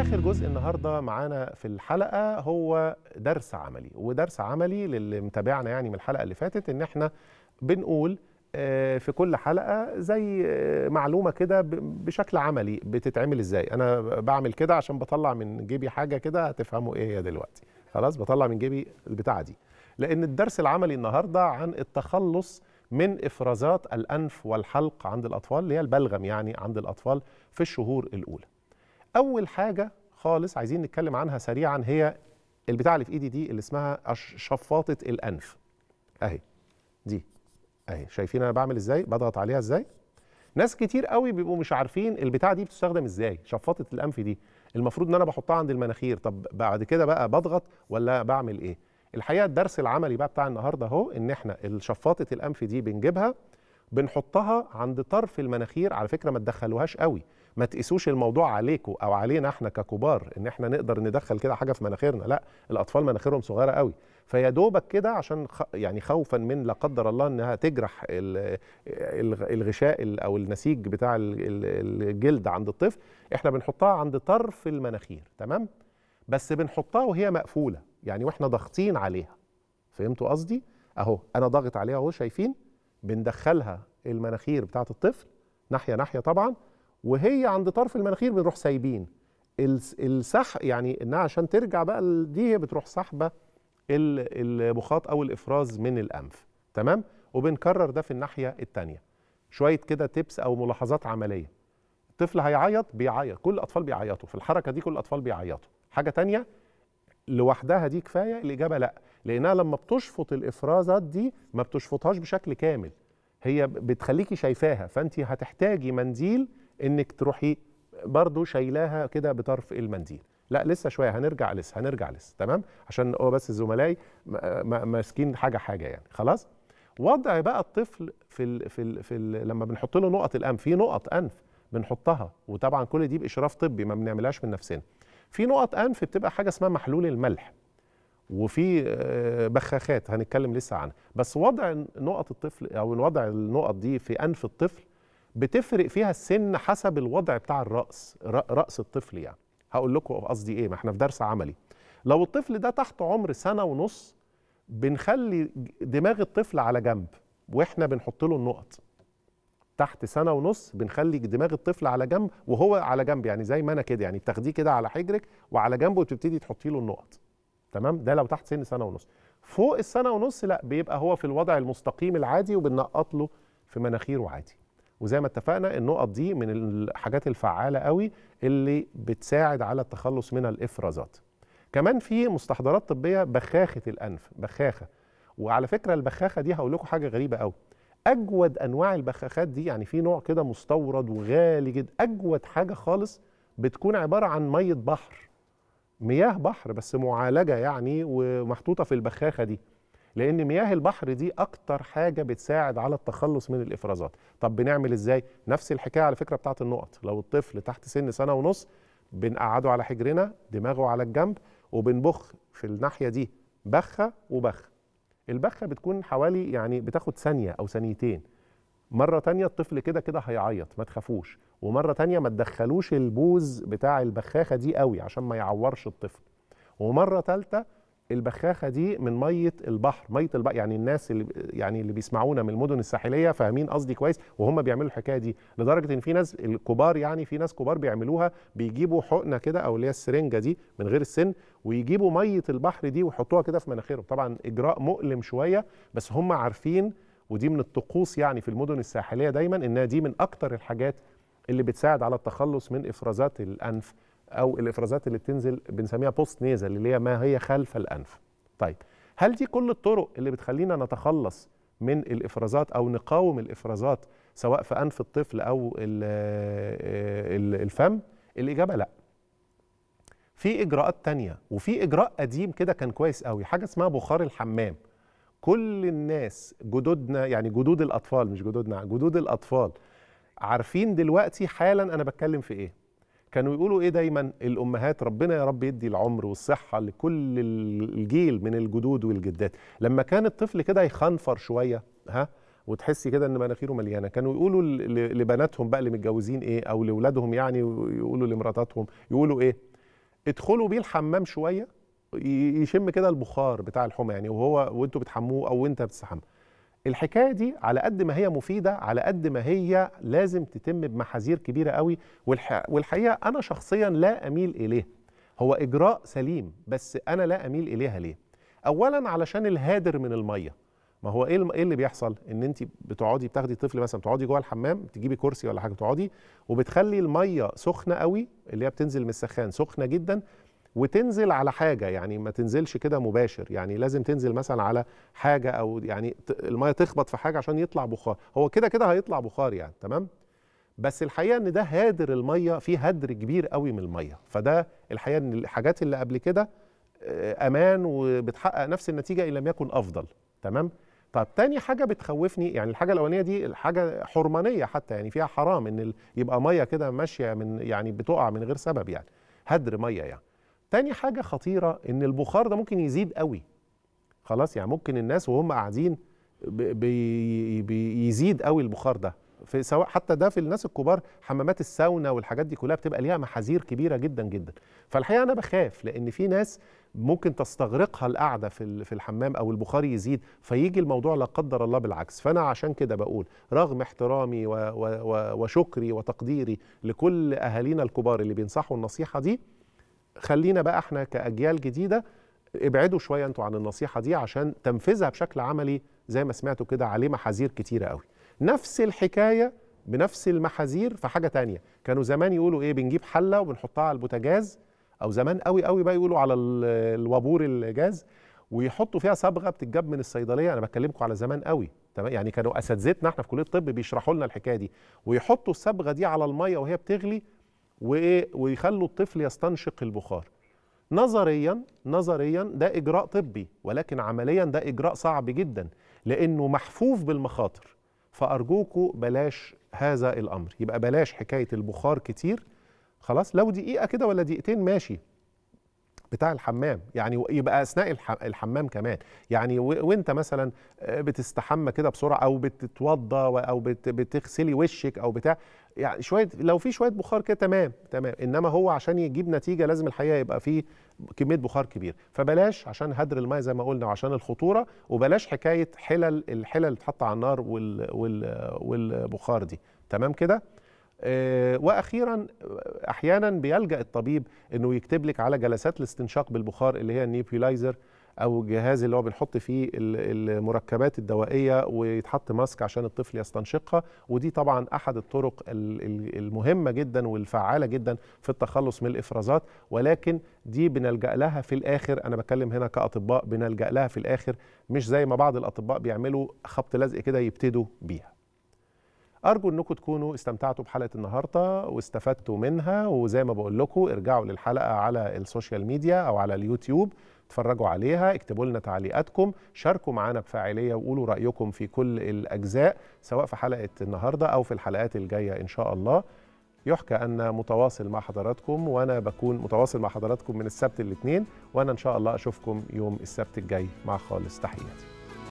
اخر جزء النهارده معانا في الحلقه هو درس عملي ودرس عملي للي متابعنا يعني من الحلقه اللي فاتت ان احنا بنقول آه، في كل حلقه زي آه، معلومه كده بشكل عملي بتتعمل ازاي انا بعمل كده عشان بطلع من جيبي حاجه كده هتفهموا ايه هي دلوقتي خلاص بطلع من جيبي البتاعه دي لان الدرس العملي النهارده عن التخلص من افرازات الانف والحلق عند الاطفال اللي هي البلغم يعني عند الاطفال في الشهور الاولى اول حاجه خالص عايزين نتكلم عنها سريعا هي البتاع اللي في ايدي دي اللي اسمها شفاطه الانف اهي دي اهي شايفين انا بعمل ازاي بضغط عليها ازاي ناس كتير قوي بيبقوا مش عارفين البتاع دي بتستخدم ازاي شفاطه الانف دي المفروض ان انا بحطها عند المناخير طب بعد كده بقى بضغط ولا بعمل ايه الحقيقه الدرس العملي بقى بتاع النهارده اهو ان احنا شفاطه الانف دي بنجيبها بنحطها عند طرف المناخير على فكره ما تدخلوهاش قوي ما تقيسوش الموضوع عليكم او علينا احنا ككبار ان احنا نقدر ندخل كده حاجه في مناخيرنا لا الاطفال مناخيرهم صغيره قوي فيا دوبك كده عشان خ... يعني خوفا من لا قدر الله انها تجرح ال... الغشاء او النسيج بتاع الجلد عند الطفل احنا بنحطها عند طرف المناخير تمام بس بنحطها وهي مقفوله يعني واحنا ضاغطين عليها فهمتوا قصدي اهو انا ضاغط عليها اهو شايفين بندخلها المناخير بتاعه الطفل ناحيه ناحيه طبعا وهي عند طرف المناخير بنروح سايبين السح يعني انها عشان ترجع بقى دي هي بتروح سحبه البخاط او الافراز من الانف تمام وبنكرر ده في الناحيه الثانيه شويه كده تيبس او ملاحظات عمليه الطفل هيعيط بيعيط كل الاطفال بيعيطوا في الحركه دي كل الاطفال بيعيطوا حاجه ثانيه لوحدها دي كفايه الاجابه لا لانها لما بتشفط الافرازات دي ما بتشفطهاش بشكل كامل هي بتخليكي شايفاها فانت هتحتاجي منديل انك تروحي برضو شايلاها كده بطرف المنديل لا لسه شويه هنرجع لسه هنرجع لسه تمام عشان هو بس زملائي ماسكين حاجه حاجه يعني خلاص وضع بقى الطفل في الـ في الـ في الـ لما بنحط له نقط الانف في نقط انف بنحطها وطبعا كل دي باشراف طبي ما بنعملهاش من نفسنا في نقط انف بتبقى حاجه اسمها محلول الملح وفي آه، بخاخات هنتكلم لسه عنها بس وضع نقط الطفل او وضع النقط دي في انف الطفل بتفرق فيها السن حسب الوضع بتاع الراس راس الطفل يعني هقول لكم قصدي ايه ما احنا في درس عملي لو الطفل ده تحت عمر سنه ونص بنخلي دماغ الطفل على جنب واحنا بنحط له النقط تحت سنه ونص بنخلي دماغ الطفل على جنب وهو على جنب يعني زي ما انا كده يعني تاخديه كده على حجرك وعلى جنبه وتبتدي تحطي له النقط تمام ده لو تحت سن سنه ونص فوق السنه ونص لا بيبقى هو في الوضع المستقيم العادي وبنقط له في مناخيره عادي وزي ما اتفقنا النقط دي من الحاجات الفعاله قوي اللي بتساعد على التخلص من الافرازات كمان في مستحضرات طبيه بخاخه الانف بخاخه وعلى فكره البخاخه دي هقول لكم حاجه غريبه قوي اجود انواع البخاخات دي يعني في نوع كده مستورد وغالي جدا اجود حاجه خالص بتكون عباره عن ميه بحر مياه بحر بس معالجه يعني ومحطوطه في البخاخه دي لان مياه البحر دي اكتر حاجه بتساعد على التخلص من الافرازات طب بنعمل ازاي نفس الحكايه على فكره بتاعه النقط لو الطفل تحت سن سنه ونص بنقعده على حجرنا دماغه على الجنب وبنبخ في الناحيه دي بخه وبخه البخه بتكون حوالي يعني بتاخد ثانيه او ثانيتين مرة تانية الطفل كده كده هيعيط ما تخافوش ومرة تانية ما تدخلوش البوز بتاع البخاخة دي قوي عشان ما يعورش الطفل ومرة ثالثه البخاخه دي من ميه البحر ميه البحر يعني الناس اللي يعني اللي بيسمعونا من المدن الساحليه فاهمين قصدي كويس وهم بيعملوا الحكايه دي لدرجه ان في ناس الكبار يعني في ناس كبار بيعملوها بيجيبوا حقنه كده او اللي هي السرنجه دي من غير السن ويجيبوا ميه البحر دي ويحطوها كده في مناخيرهم طبعا اجراء مؤلم شويه بس هم عارفين ودي من الطقوس يعني في المدن الساحليه دايما انها دي من اكتر الحاجات اللي بتساعد على التخلص من افرازات الانف او الافرازات اللي بتنزل بنسميها بوست نيزل اللي هي ما هي خلف الانف طيب هل دي كل الطرق اللي بتخلينا نتخلص من الافرازات او نقاوم الافرازات سواء في انف الطفل او آه، الفم الاجابه لا في اجراءات تانية وفي اجراء قديم كده كان كويس قوي حاجه اسمها بخار الحمام كل الناس جدودنا يعني جدود الاطفال مش جدودنا جدود الاطفال عارفين دلوقتي حالا انا بتكلم في ايه كانوا يقولوا ايه دايما الامهات ربنا يا رب يدي العمر والصحه لكل الجيل من الجدود والجدات لما كان الطفل كده يخنفر شويه ها وتحسي كده ان مناخيره مليانه كانوا يقولوا لبناتهم بقى اللي متجوزين ايه او لاولادهم يعني يقولوا لمراتاتهم يقولوا ايه ادخلوا بيه الحمام شويه يشم كده البخار بتاع الحمى يعني وهو وانتوا بتحموه او انت بتستحمى الحكايه دي على قد ما هي مفيده على قد ما هي لازم تتم بمحاذير كبيره قوي والحقيقه انا شخصيا لا اميل اليها هو اجراء سليم بس انا لا اميل اليها ليه اولا علشان الهادر من الميه ما هو ايه, إيه اللي بيحصل ان انت بتقعدي بتاخدي طفل مثلا بتقعدي جوه الحمام تجيبي كرسي ولا حاجه تقعدي وبتخلي الميه سخنه قوي اللي هي بتنزل من السخان سخنه جدا وتنزل على حاجه يعني ما تنزلش كده مباشر يعني لازم تنزل مثلا على حاجه او يعني الميه تخبط في حاجه عشان يطلع بخار هو كده كده هيطلع بخار يعني تمام بس الحقيقه ان ده هادر الميه في هدر كبير قوي من الميه فده الحقيقه ان الحاجات اللي قبل كده امان وبتحقق نفس النتيجه ان لم يكن افضل تمام طب تاني حاجه بتخوفني يعني الحاجه الاولانيه دي الحاجه حرمانيه حتى يعني فيها حرام ان يبقى ميه كده ماشيه من يعني بتقع من غير سبب يعني هدر ميه يعني تاني حاجه خطيره ان البخار ده ممكن يزيد قوي خلاص يعني ممكن الناس وهم قاعدين بي بيزيد قوي البخار ده في سواء حتى ده في الناس الكبار حمامات الساونا والحاجات دي كلها بتبقى ليها محاذير كبيره جدا جدا فالحقيقه انا بخاف لان في ناس ممكن تستغرقها القعده في في الحمام او البخار يزيد فيجي الموضوع لا قدر الله بالعكس فانا عشان كده بقول رغم احترامي و و و وشكري وتقديري لكل اهالينا الكبار اللي بينصحوا النصيحه دي خلينا بقى احنا كاجيال جديده ابعدوا شويه انتوا عن النصيحه دي عشان تنفيذها بشكل عملي زي ما سمعتوا كده عليه محاذير كتيره قوي نفس الحكايه بنفس المحاذير في حاجه تانية كانوا زمان يقولوا ايه بنجيب حله وبنحطها على البوتاجاز او زمان قوي قوي بقى يقولوا على الوابور الجاز ويحطوا فيها صبغه بتتجاب من الصيدليه انا بكلمكم على زمان قوي تمام يعني كانوا اساتذتنا احنا في كليه الطب بيشرحوا لنا الحكايه دي ويحطوا الصبغه دي على الميه وهي بتغلي ويخلوا الطفل يستنشق البخار نظريا نظريا ده اجراء طبي ولكن عمليا ده اجراء صعب جدا لانه محفوف بالمخاطر فارجوكوا بلاش هذا الامر يبقى بلاش حكايه البخار كتير خلاص لو دقيقه كده ولا دقيقتين ماشي بتاع الحمام يعني يبقى اثناء الحمام كمان يعني وانت مثلا آه، بتستحمى كده بسرعه او بتتوضى او بتغسلي وشك او بتاع يعني شويه لو في شويه بخار كده تمام تمام انما هو عشان يجيب نتيجه لازم الحقيقه يبقى فيه كميه بخار كبير فبلاش عشان هدر الماء زي ما قلنا وعشان الخطوره وبلاش حكايه حلل الحلل اللي بتتحط على النار وال وال والبخار دي تمام كده آه، واخيرا احيانا بيلجا الطبيب انه يكتب لك على جلسات الاستنشاق بالبخار اللي هي النيبيولايزر او الجهاز اللي هو بنحط فيه المركبات الدوائيه ويتحط ماسك عشان الطفل يستنشقها ودي طبعا احد الطرق المهمه جدا والفعاله جدا في التخلص من الافرازات ولكن دي بنلجا لها في الاخر انا بتكلم هنا كاطباء بنلجا لها في الاخر مش زي ما بعض الاطباء بيعملوا خبط لزق كده يبتدوا بيها أرجو أنكم تكونوا استمتعتوا بحلقة النهاردة واستفدتوا منها وزي ما بقول لكم ارجعوا للحلقة على السوشيال ميديا أو على اليوتيوب اتفرجوا عليها اكتبوا لنا تعليقاتكم شاركوا معنا بفاعليه وقولوا رايكم في كل الاجزاء سواء في حلقه النهارده او في الحلقات الجايه ان شاء الله يحكى أن متواصل مع حضراتكم وأنا بكون متواصل مع حضراتكم من السبت الاثنين وأنا إن شاء الله أشوفكم يوم السبت الجاي مع خالص تحياتي